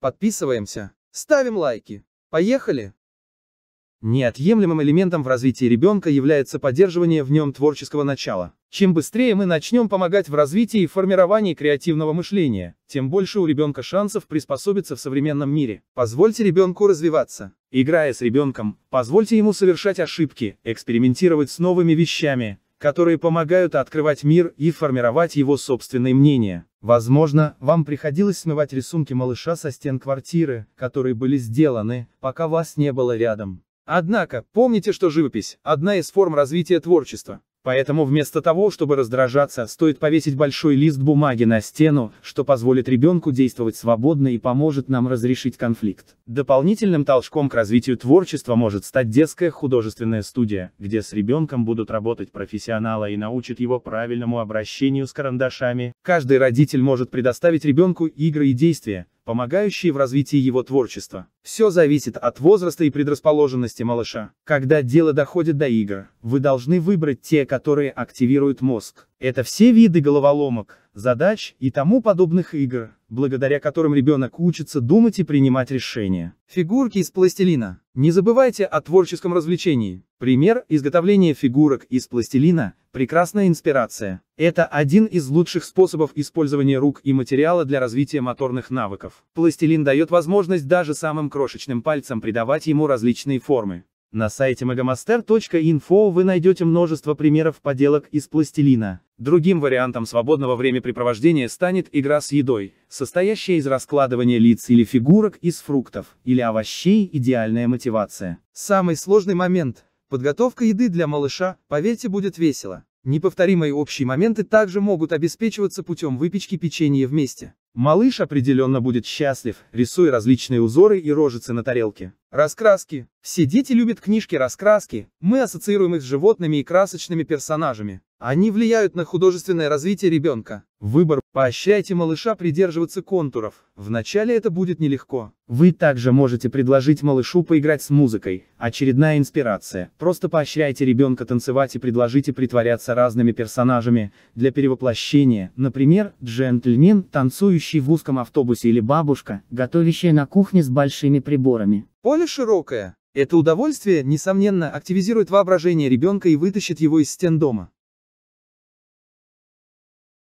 Подписываемся, ставим лайки. Поехали! Неотъемлемым элементом в развитии ребенка является поддерживание в нем творческого начала. Чем быстрее мы начнем помогать в развитии и формировании креативного мышления, тем больше у ребенка шансов приспособиться в современном мире. Позвольте ребенку развиваться. Играя с ребенком, позвольте ему совершать ошибки, экспериментировать с новыми вещами, которые помогают открывать мир и формировать его собственные мнения. Возможно, вам приходилось смывать рисунки малыша со стен квартиры, которые были сделаны, пока вас не было рядом. Однако, помните, что живопись – одна из форм развития творчества. Поэтому вместо того, чтобы раздражаться, стоит повесить большой лист бумаги на стену, что позволит ребенку действовать свободно и поможет нам разрешить конфликт. Дополнительным толчком к развитию творчества может стать детская художественная студия, где с ребенком будут работать профессионалы и научат его правильному обращению с карандашами. Каждый родитель может предоставить ребенку игры и действия, помогающие в развитии его творчества. Все зависит от возраста и предрасположенности малыша. Когда дело доходит до игр, вы должны выбрать те, которые активируют мозг. Это все виды головоломок, задач и тому подобных игр, благодаря которым ребенок учится думать и принимать решения. Фигурки из пластилина. Не забывайте о творческом развлечении. Пример изготовления фигурок из пластилина – прекрасная инспирация. Это один из лучших способов использования рук и материала для развития моторных навыков. Пластилин дает возможность даже самым крошечным пальцем придавать ему различные формы. На сайте megamaster.info вы найдете множество примеров поделок из пластилина. Другим вариантом свободного времяпрепровождения станет игра с едой, состоящая из раскладывания лиц или фигурок из фруктов или овощей идеальная мотивация. Самый сложный момент – подготовка еды для малыша, поверьте, будет весело. Неповторимые общие моменты также могут обеспечиваться путем выпечки печенья вместе. Малыш определенно будет счастлив, рисуя различные узоры и рожицы на тарелке. Раскраски. Все дети любят книжки-раскраски, мы ассоциируем их с животными и красочными персонажами. Они влияют на художественное развитие ребенка. Выбор. Поощряйте малыша придерживаться контуров. Вначале это будет нелегко. Вы также можете предложить малышу поиграть с музыкой. Очередная инспирация. Просто поощряйте ребенка танцевать и предложите притворяться разными персонажами для перевоплощения. Например, джентльмен, танцующий в узком автобусе или бабушка, готовящая на кухне с большими приборами. Поле широкое. Это удовольствие, несомненно, активизирует воображение ребенка и вытащит его из стен дома.